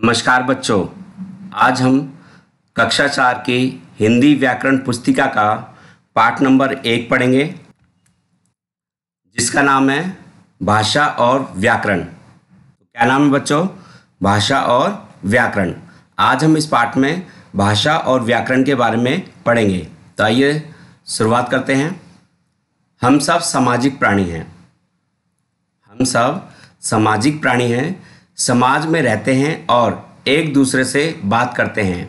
नमस्कार बच्चों आज हम कक्षा चार के हिंदी व्याकरण पुस्तिका का पाठ नंबर एक पढ़ेंगे जिसका नाम है भाषा और व्याकरण तो क्या नाम है बच्चों भाषा और व्याकरण आज हम इस पाठ में भाषा और व्याकरण के बारे में पढ़ेंगे तो आइए शुरुआत करते हैं हम सब सामाजिक प्राणी हैं हम सब सामाजिक प्राणी हैं समाज में रहते हैं और एक दूसरे से बात करते हैं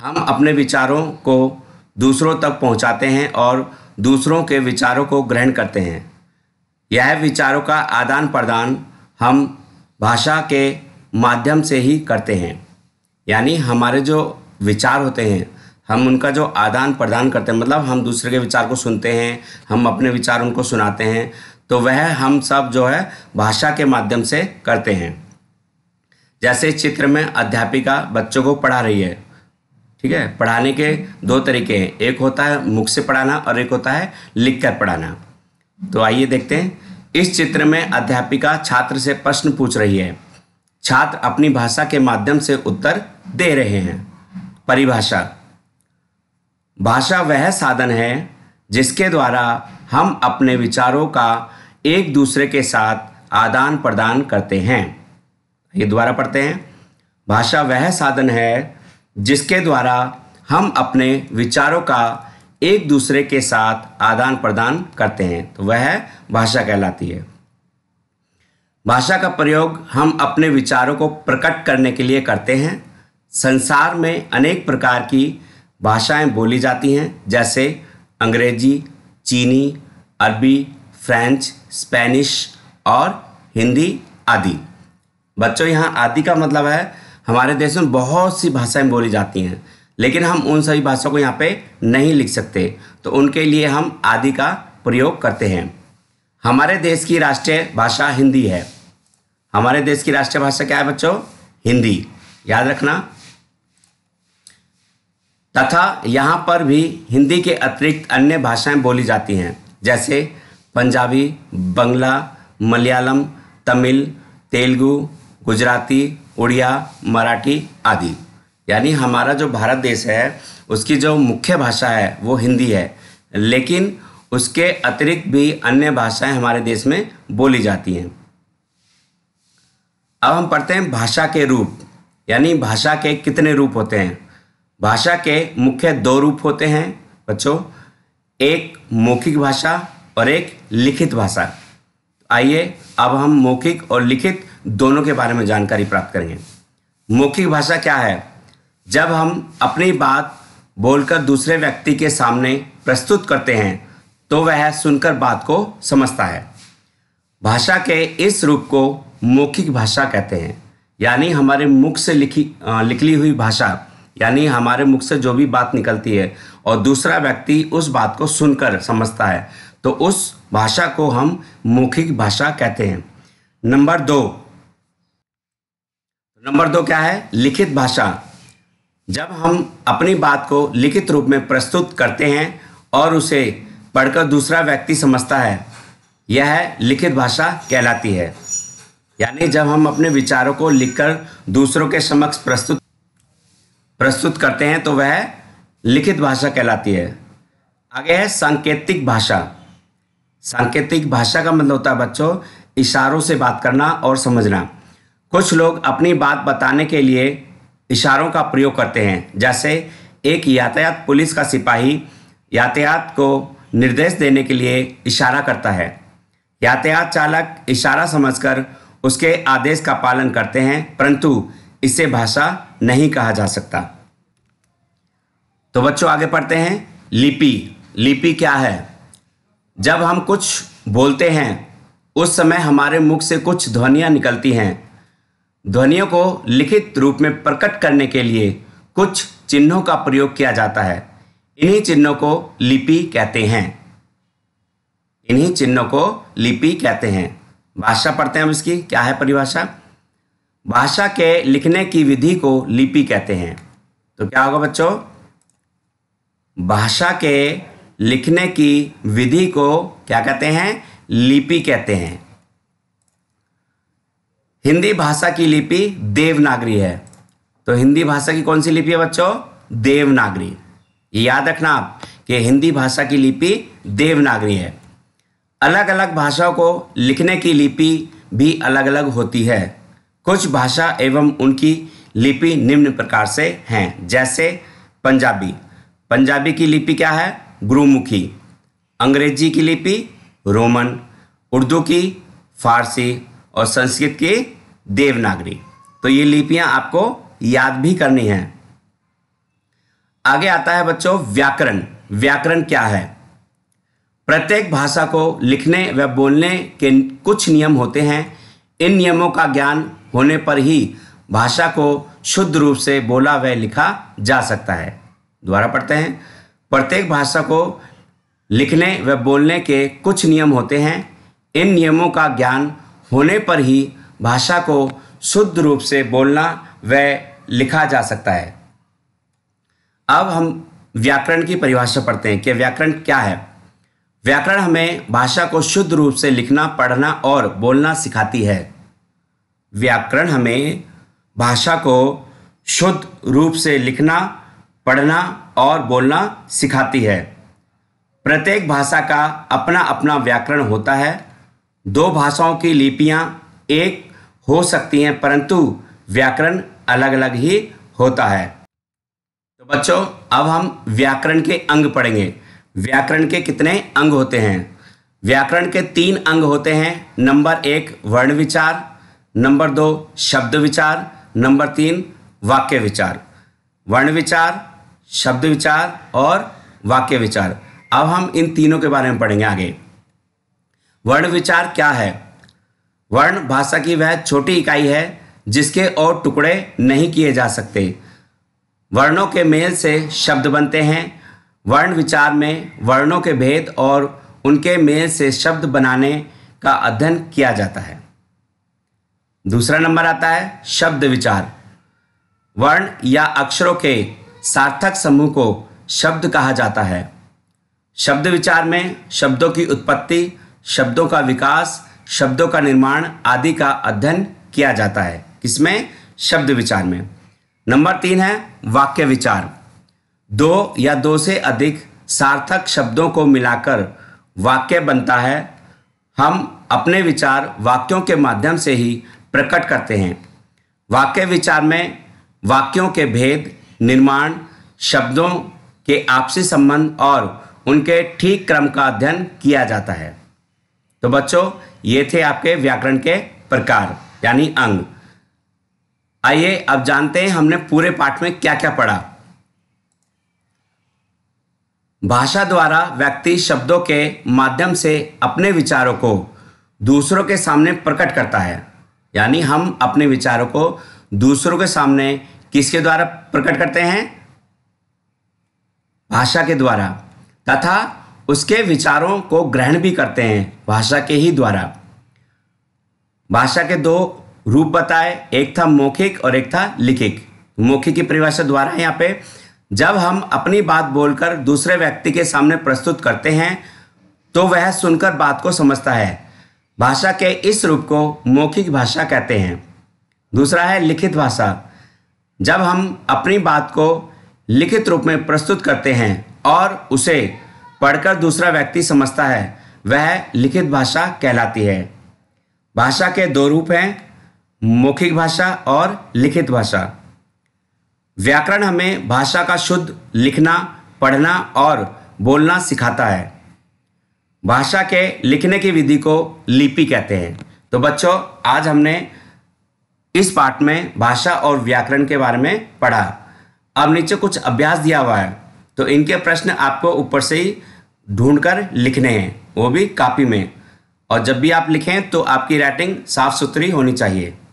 हम अपने विचारों को दूसरों तक पहुंचाते हैं और दूसरों के विचारों को ग्रहण करते हैं यह विचारों का आदान प्रदान हम भाषा के माध्यम से ही करते हैं यानी हमारे जो विचार होते हैं हम उनका जो आदान प्रदान करते हैं मतलब हम दूसरे के विचार को सुनते हैं हम अपने विचार उनको सुनाते हैं तो वह हम सब जो है भाषा के माध्यम से करते हैं जैसे चित्र में अध्यापिका बच्चों को पढ़ा रही है ठीक है पढ़ाने के दो तरीके हैं एक होता है मुख से पढ़ाना और एक होता है लिख कर पढ़ाना तो आइए देखते हैं इस चित्र में अध्यापिका छात्र से प्रश्न पूछ रही है छात्र अपनी भाषा के माध्यम से उत्तर दे रहे हैं परिभाषा भाषा वह साधन है जिसके द्वारा हम अपने विचारों का एक दूसरे के साथ आदान प्रदान करते हैं ये द्वारा पढ़ते हैं भाषा वह साधन है जिसके द्वारा हम अपने विचारों का एक दूसरे के साथ आदान प्रदान करते हैं तो वह भाषा कहलाती है भाषा का प्रयोग हम अपने विचारों को प्रकट करने के लिए करते हैं संसार में अनेक प्रकार की भाषाएं बोली जाती हैं जैसे अंग्रेजी चीनी अरबी फ्रेंच स्पेनिश और हिंदी आदि बच्चों यहाँ आदि का मतलब है हमारे देश में बहुत सी भाषाएं बोली जाती हैं लेकिन हम उन सभी भाषाओं को यहाँ पे नहीं लिख सकते तो उनके लिए हम आदि का प्रयोग करते हैं हमारे देश की राष्ट्रीय भाषा हिंदी है हमारे देश की राष्ट्रीय भाषा क्या है बच्चों हिंदी याद रखना तथा यहाँ पर भी हिंदी के अतिरिक्त अन्य भाषाएं बोली जाती हैं जैसे पंजाबी बंगला मलयालम तमिल तेलुगु गुजराती उड़िया मराठी आदि यानी हमारा जो भारत देश है उसकी जो मुख्य भाषा है वो हिंदी है लेकिन उसके अतिरिक्त भी अन्य भाषाएं हमारे देश में बोली जाती हैं अब हम पढ़ते हैं भाषा के रूप यानी भाषा के कितने रूप होते हैं भाषा के मुख्य दो रूप होते हैं बच्चों एक मौखिक भाषा और एक लिखित भाषा आइए अब हम मौखिक और लिखित दोनों के बारे में जानकारी प्राप्त करेंगे मौखिक भाषा क्या है जब हम अपनी बात बोलकर दूसरे व्यक्ति के सामने प्रस्तुत करते हैं तो वह सुनकर बात को समझता है भाषा के इस रूप को मौखिक भाषा कहते हैं यानी हमारे मुख से लिखी लिखली हुई भाषा यानी हमारे मुख से जो भी बात निकलती है और दूसरा व्यक्ति उस बात को सुनकर समझता है तो उस भाषा को हम मौखिक भाषा कहते हैं नंबर दो नंबर दो क्या है लिखित भाषा जब हम अपनी बात को लिखित रूप में प्रस्तुत करते हैं और उसे पढ़कर दूसरा व्यक्ति समझता है यह लिखित भाषा कहलाती है यानी जब हम अपने विचारों को लिखकर दूसरों के समक्ष प्रस्तुत प्रस्तुत करते हैं तो वह लिखित भाषा कहलाती है आगे है सांकेतिक भाषा सांकेतिक भाषा का मतलब होता है बच्चों इशारों से बात करना और समझना कुछ लोग अपनी बात बताने के लिए इशारों का प्रयोग करते हैं जैसे एक यातायात पुलिस का सिपाही यातायात को निर्देश देने के लिए इशारा करता है यातायात चालक इशारा समझकर उसके आदेश का पालन करते हैं परंतु इसे भाषा नहीं कहा जा सकता तो बच्चों आगे पढ़ते हैं लिपि लिपि क्या है जब हम कुछ बोलते हैं उस समय हमारे मुख से कुछ ध्वनियाँ निकलती हैं ध्वनियों को लिखित रूप में प्रकट करने के लिए कुछ चिन्हों का प्रयोग किया जाता है इन्हीं चिन्हों को लिपि कहते हैं इन्हीं चिन्हों को लिपि कहते हैं भाषा पढ़ते हैं हम इसकी क्या है परिभाषा भाषा के लिखने की विधि को लिपि कहते हैं तो क्या होगा बच्चों भाषा के लिखने की विधि को क्या कहते हैं लिपि कहते हैं हिंदी भाषा की लिपि देवनागरी है तो हिंदी भाषा की कौन सी लिपि है बच्चों देवनागरी याद रखना आप कि हिंदी भाषा की लिपि देवनागरी है अलग अलग भाषाओं को लिखने की लिपि भी अलग अलग होती है कुछ भाषा एवं उनकी लिपि निम्न प्रकार से हैं जैसे पंजाबी पंजाबी की लिपि क्या है गुरुमुखी अंग्रेजी की लिपि रोमन उर्दू की फारसी और संस्कृत की देवनागरी तो ये लिपियां आपको याद भी करनी है आगे आता है बच्चों व्याकरण व्याकरण क्या है प्रत्येक भाषा को लिखने व बोलने के कुछ नियम होते हैं इन नियमों का ज्ञान होने पर ही भाषा को शुद्ध रूप से बोला व लिखा जा सकता है दोबारा पढ़ते हैं प्रत्येक भाषा को लिखने व बोलने के कुछ नियम होते हैं इन नियमों का ज्ञान होने पर ही भाषा को शुद्ध रूप से बोलना व लिखा जा सकता है अब हम व्याकरण की परिभाषा पढ़ते हैं कि व्याकरण क्या है व्याकरण हमें भाषा को शुद्ध रूप से लिखना पढ़ना और बोलना सिखाती है व्याकरण हमें भाषा को शुद्ध रूप से लिखना पढ़ना और बोलना सिखाती है प्रत्येक भाषा का अपना अपना व्याकरण होता है दो भाषाओं की लिपियाँ एक हो सकती हैं परंतु व्याकरण अलग अलग ही होता है तो बच्चों अब हम व्याकरण के अंग पढ़ेंगे व्याकरण के कितने अंग होते हैं व्याकरण के तीन अंग होते हैं नंबर एक वर्ण विचार नंबर दो शब्द विचार नंबर तीन वाक्य विचार वर्ण विचार शब्द विचार और वाक्य विचार अब हम इन तीनों के बारे में पढ़ेंगे आगे वर्ण विचार क्या है वर्ण भाषा की वह छोटी इकाई है जिसके और टुकड़े नहीं किए जा सकते वर्णों के मेल से शब्द बनते हैं वर्ण विचार में वर्णों के भेद और उनके मेल से शब्द बनाने का अध्ययन किया जाता है दूसरा नंबर आता है शब्द विचार वर्ण या अक्षरों के सार्थक समूह को शब्द कहा जाता है शब्द विचार में शब्दों की उत्पत्ति शब्दों का विकास शब्दों का निर्माण आदि का अध्ययन किया जाता है किसमें शब्द विचार में नंबर तीन है वाक्य विचार दो या दो से अधिक सार्थक शब्दों को मिलाकर वाक्य बनता है हम अपने विचार वाक्यों के माध्यम से ही प्रकट करते हैं वाक्य विचार में वाक्यों के भेद निर्माण शब्दों के आपसी संबंध और उनके ठीक क्रम का अध्ययन किया जाता है तो बच्चों ये थे आपके व्याकरण के प्रकार यानी अंग आइए अब जानते हैं हमने पूरे पाठ में क्या क्या पढ़ा भाषा द्वारा व्यक्ति शब्दों के माध्यम से अपने विचारों को दूसरों के सामने प्रकट करता है यानी हम अपने विचारों को दूसरों के सामने किसके द्वारा प्रकट करते हैं भाषा के द्वारा तथा उसके विचारों को ग्रहण भी करते हैं भाषा के ही द्वारा भाषा के दो रूप बताए एक था मौखिक और एक था लिखिक मौखिक की परिभाषा द्वारा यहाँ पे जब हम अपनी बात बोलकर दूसरे व्यक्ति के सामने प्रस्तुत करते हैं तो वह सुनकर बात को समझता है भाषा के इस रूप को मौखिक भाषा कहते हैं दूसरा है लिखित भाषा जब हम अपनी बात को लिखित रूप में प्रस्तुत करते हैं और उसे पढ़कर दूसरा व्यक्ति समझता है वह लिखित भाषा कहलाती है भाषा के दो रूप हैं मौखिक भाषा और लिखित भाषा व्याकरण हमें भाषा का शुद्ध लिखना पढ़ना और बोलना सिखाता है भाषा के लिखने की विधि को लिपि कहते हैं तो बच्चों आज हमने इस पाठ में भाषा और व्याकरण के बारे में पढ़ा अब नीचे कुछ अभ्यास दिया हुआ है तो इनके प्रश्न आपको ऊपर से ही ढूंढकर लिखने हैं वो भी कापी में और जब भी आप लिखें तो आपकी राइटिंग साफ सुथरी होनी चाहिए